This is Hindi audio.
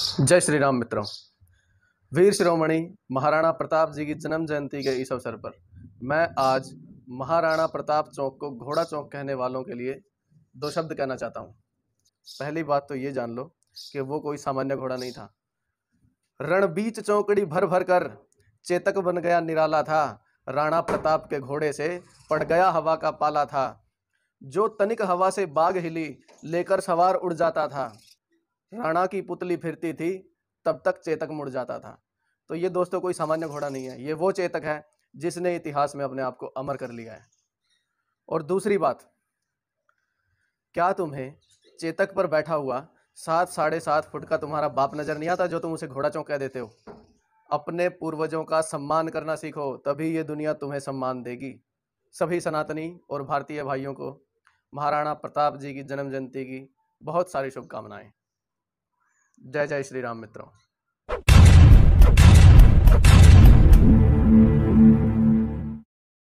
जय श्री राम मित्रों वीर शिरोमणि महाराणा प्रताप जी की जन्म जयंती के इस अवसर पर मैं आज महाराणा प्रताप चौक को घोड़ा चौक कहने वालों के लिए दो शब्द कहना चाहता हूँ पहली बात तो ये जान लो कि वो कोई सामान्य घोड़ा नहीं था रणबीच चौकड़ी भर भर कर चेतक बन गया निराला था राणा प्रताप के घोड़े से पड़ गया हवा का पाला था जो तनिक हवा से बाघ हिली लेकर सवार उड़ जाता था राणा की पुतली फिरती थी तब तक चेतक मुड़ जाता था तो ये दोस्तों कोई सामान्य घोड़ा नहीं है ये वो चेतक है जिसने इतिहास में अपने आप को अमर कर लिया है और दूसरी बात क्या तुम्हें चेतक पर बैठा हुआ सात साढ़े सात फुट का तुम्हारा बाप नज़र नहीं आता जो तुम उसे घोड़ा चौंक कह देते हो अपने पूर्वजों का सम्मान करना सीखो तभी ये दुनिया तुम्हें सम्मान देगी सभी सनातनी और भारतीय भाइयों को महाराणा प्रताप जी की जन्म जयंती की बहुत सारी शुभकामनाएं जय जय श्री राम मित्रों